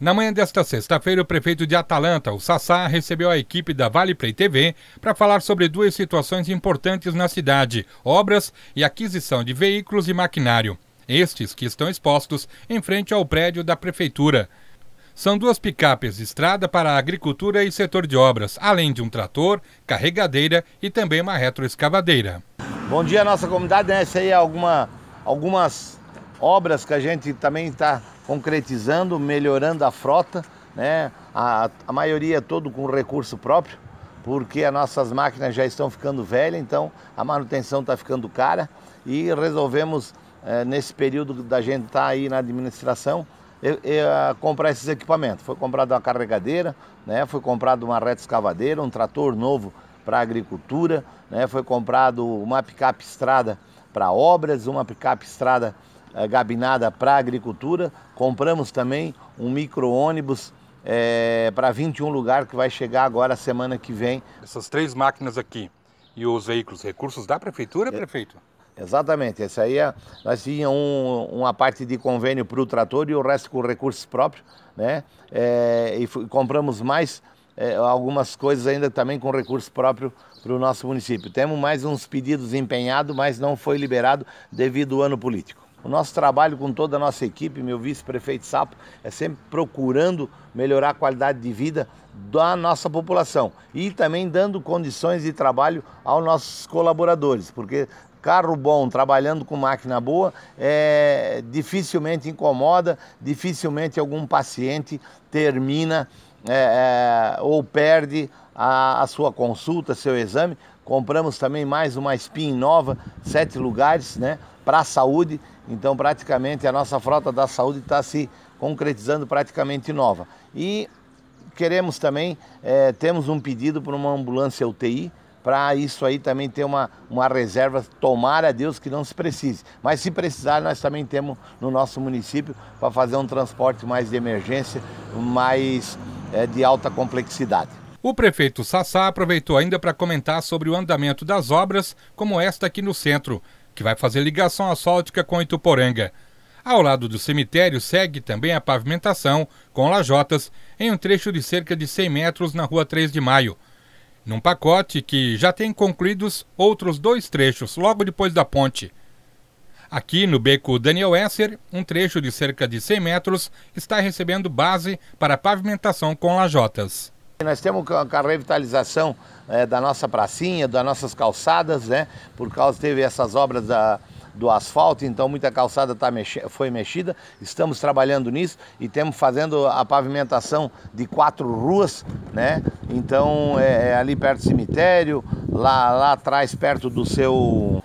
Na manhã desta sexta-feira, o prefeito de Atalanta, o Sassá, recebeu a equipe da Vale Play TV para falar sobre duas situações importantes na cidade: obras e aquisição de veículos e maquinário. Estes que estão expostos em frente ao prédio da prefeitura. São duas picapes de estrada para a agricultura e setor de obras, além de um trator, carregadeira e também uma retroescavadeira. Bom dia, nossa comunidade. Né, essa aí é alguma, algumas obras que a gente também está concretizando, melhorando a frota, né? A, a maioria todo com recurso próprio, porque as nossas máquinas já estão ficando velhas, então a manutenção está ficando cara e resolvemos, é, nesse período da gente estar tá aí na administração, eu, eu, eh, comprar esses equipamentos. Foi comprada uma carregadeira, né? foi comprado uma reta escavadeira, um trator novo para agricultura, né? foi comprado uma picape estrada para obras, uma picape estrada é, gabinada para agricultura. Compramos também um micro-ônibus é, para 21 lugar que vai chegar agora semana que vem. Essas três máquinas aqui e os veículos, recursos da prefeitura, é, prefeito? exatamente, Essa aí é, nós tínhamos um, uma parte de convênio para o trator e o resto com recursos próprios, né? É, e compramos mais é, algumas coisas ainda também com recurso próprio para o nosso município. Temos mais uns pedidos empenhados, mas não foi liberado devido ao ano político. O nosso trabalho com toda a nossa equipe, meu vice-prefeito Sapo, é sempre procurando melhorar a qualidade de vida da nossa população e também dando condições de trabalho aos nossos colaboradores, porque carro bom trabalhando com máquina boa é, dificilmente incomoda, dificilmente algum paciente termina é, é, ou perde a, a sua consulta, seu exame. Compramos também mais uma SPIN nova, sete lugares, né? para a saúde. Então, praticamente, a nossa frota da saúde está se concretizando praticamente nova. E queremos também, é, temos um pedido para uma ambulância UTI, para isso aí também ter uma, uma reserva, tomar a Deus que não se precise. Mas se precisar, nós também temos no nosso município para fazer um transporte mais de emergência, mais é, de alta complexidade. O prefeito Sassá aproveitou ainda para comentar sobre o andamento das obras, como esta aqui no centro que vai fazer ligação asfáltica com Ituporanga. Ao lado do cemitério segue também a pavimentação com lajotas em um trecho de cerca de 100 metros na Rua 3 de Maio. Num pacote que já tem concluídos outros dois trechos logo depois da ponte. Aqui no beco Daniel Esser, um trecho de cerca de 100 metros está recebendo base para pavimentação com lajotas nós temos com a revitalização é, da nossa pracinha, das nossas calçadas, né? Por causa teve essas obras da, do asfalto, então muita calçada tá mexe, foi mexida. Estamos trabalhando nisso e temos fazendo a pavimentação de quatro ruas, né? Então é, é ali perto do cemitério, lá, lá atrás perto do seu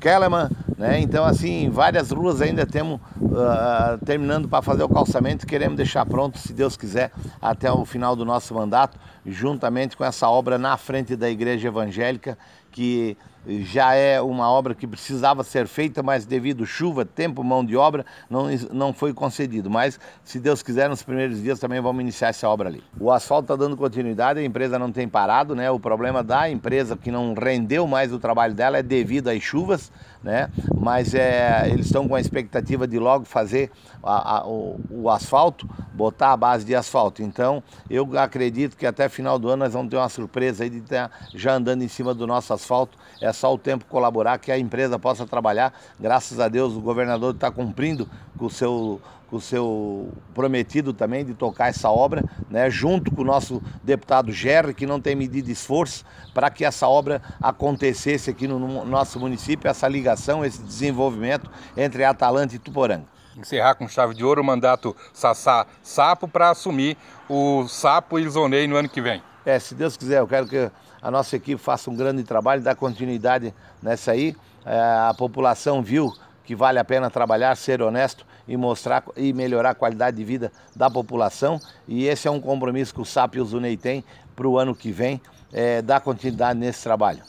Kellerman né? Então, assim, várias ruas ainda temos uh, terminando para fazer o calçamento, queremos deixar pronto, se Deus quiser, até o final do nosso mandato, juntamente com essa obra na frente da igreja evangélica, que já é uma obra que precisava ser feita, mas devido chuva, tempo, mão de obra, não, não foi concedido. Mas, se Deus quiser, nos primeiros dias também vamos iniciar essa obra ali. O asfalto está dando continuidade, a empresa não tem parado, né? O problema da empresa que não rendeu mais o trabalho dela é devido às chuvas, né? Mas é, eles estão com a expectativa de logo fazer a, a, o, o asfalto, botar a base de asfalto. Então, eu acredito que até final do ano nós vamos ter uma surpresa aí de estar tá já andando em cima do nosso asfalto. É só o tempo colaborar que a empresa possa trabalhar. Graças a Deus o governador está cumprindo com o seu o seu prometido também de tocar essa obra, né, junto com o nosso deputado Gerry, que não tem medido esforço para que essa obra acontecesse aqui no nosso município, essa ligação, esse desenvolvimento entre Atalanta e Tuporanga encerrar com chave de ouro o mandato Sassá Sapo para assumir o Sapo e Zonei no ano que vem. É, se Deus quiser, eu quero que a nossa equipe faça um grande trabalho, dá continuidade nessa aí. É, a população viu que vale a pena trabalhar, ser honesto e mostrar e melhorar a qualidade de vida da população. E esse é um compromisso que o Sapo e o Zunei têm para o ano que vem, é, dar continuidade nesse trabalho.